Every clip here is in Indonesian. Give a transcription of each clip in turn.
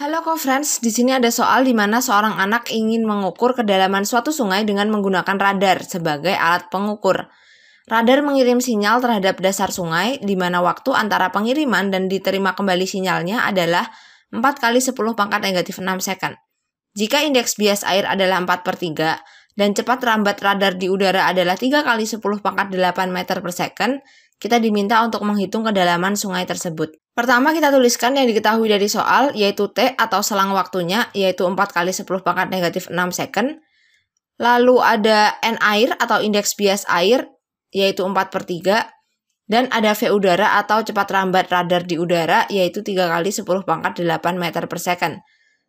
Halo co friends, di sini ada soal di mana seorang anak ingin mengukur kedalaman suatu sungai dengan menggunakan radar sebagai alat pengukur. Radar mengirim sinyal terhadap dasar sungai di mana waktu antara pengiriman dan diterima kembali sinyalnya adalah 4 kali 10 pangkat negatif 6 second. Jika indeks bias air adalah 4 per 3 dan cepat rambat radar di udara adalah 3 kali 10 pangkat 8 meter per second, kita diminta untuk menghitung kedalaman sungai tersebut. Pertama kita tuliskan yang diketahui dari soal yaitu T atau selang waktunya yaitu 4 kali 10 pangkat negatif 6 second. Lalu ada N air atau indeks bias air yaitu 4 per 3. Dan ada V udara atau cepat rambat radar di udara yaitu 3 kali 10 pangkat 8 meter per second.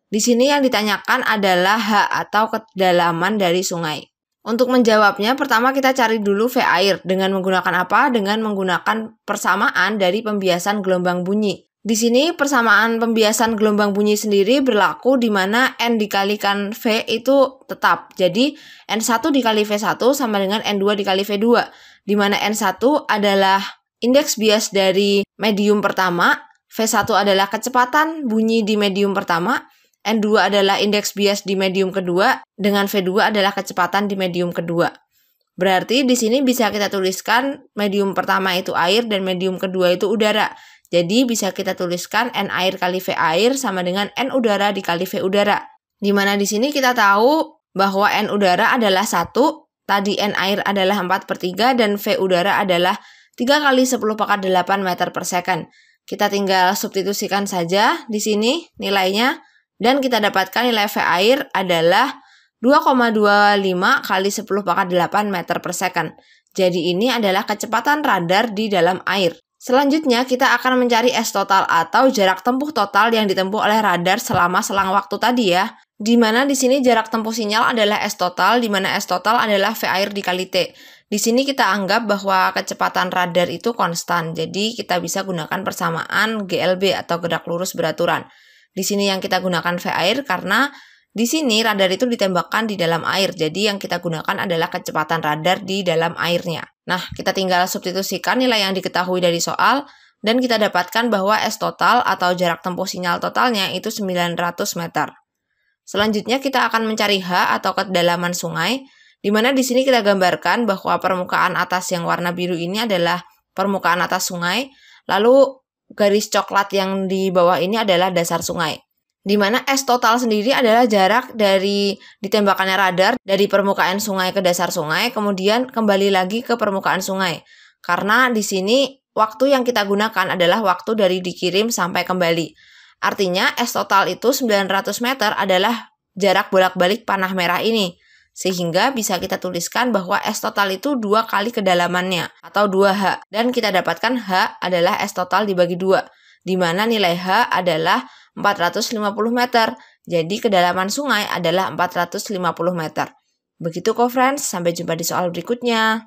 Di sini yang ditanyakan adalah H atau kedalaman dari sungai. Untuk menjawabnya, pertama kita cari dulu V air dengan menggunakan apa? Dengan menggunakan persamaan dari pembiasan gelombang bunyi. Di sini persamaan pembiasan gelombang bunyi sendiri berlaku di mana N dikalikan V itu tetap. Jadi N1 dikali V1 sama dengan N2 dikali V2. Di mana N1 adalah indeks bias dari medium pertama, V1 adalah kecepatan bunyi di medium pertama, N2 adalah indeks bias di medium kedua, dengan V2 adalah kecepatan di medium kedua. Berarti di sini bisa kita tuliskan medium pertama itu air dan medium kedua itu udara. Jadi bisa kita tuliskan N air kali V air sama dengan N udara dikali V udara. Dimana di sini kita tahu bahwa N udara adalah 1, tadi N air adalah 4 per 3, dan V udara adalah 3 kali 10 pangkat 8 meter per second. Kita tinggal substitusikan saja di sini nilainya dan kita dapatkan nilai V air adalah 2,25 kali 10 pangkat 8 meter per second. Jadi ini adalah kecepatan radar di dalam air. Selanjutnya, kita akan mencari S total atau jarak tempuh total yang ditempuh oleh radar selama selang waktu tadi ya. Di mana di sini jarak tempuh sinyal adalah S total, di mana S total adalah V air dikali T. Di sini kita anggap bahwa kecepatan radar itu konstan, jadi kita bisa gunakan persamaan GLB atau gerak lurus beraturan. Di sini yang kita gunakan V air karena di sini radar itu ditembakkan di dalam air, jadi yang kita gunakan adalah kecepatan radar di dalam airnya. Nah, kita tinggal substitusikan nilai yang diketahui dari soal, dan kita dapatkan bahwa S total atau jarak tempuh sinyal totalnya itu 900 meter. Selanjutnya kita akan mencari H atau kedalaman sungai, di mana di sini kita gambarkan bahwa permukaan atas yang warna biru ini adalah permukaan atas sungai, lalu garis coklat yang di bawah ini adalah dasar sungai. Di mana es total sendiri adalah jarak dari ditembakannya radar dari permukaan sungai ke dasar sungai, kemudian kembali lagi ke permukaan sungai. Karena di sini waktu yang kita gunakan adalah waktu dari dikirim sampai kembali. Artinya s total itu 900 meter adalah jarak bolak-balik panah merah ini. Sehingga bisa kita tuliskan bahwa S total itu dua kali kedalamannya atau 2H. Dan kita dapatkan H adalah S total dibagi dua, di mana nilai H adalah 450 meter. Jadi kedalaman sungai adalah 450 meter. Begitu kok friends, sampai jumpa di soal berikutnya.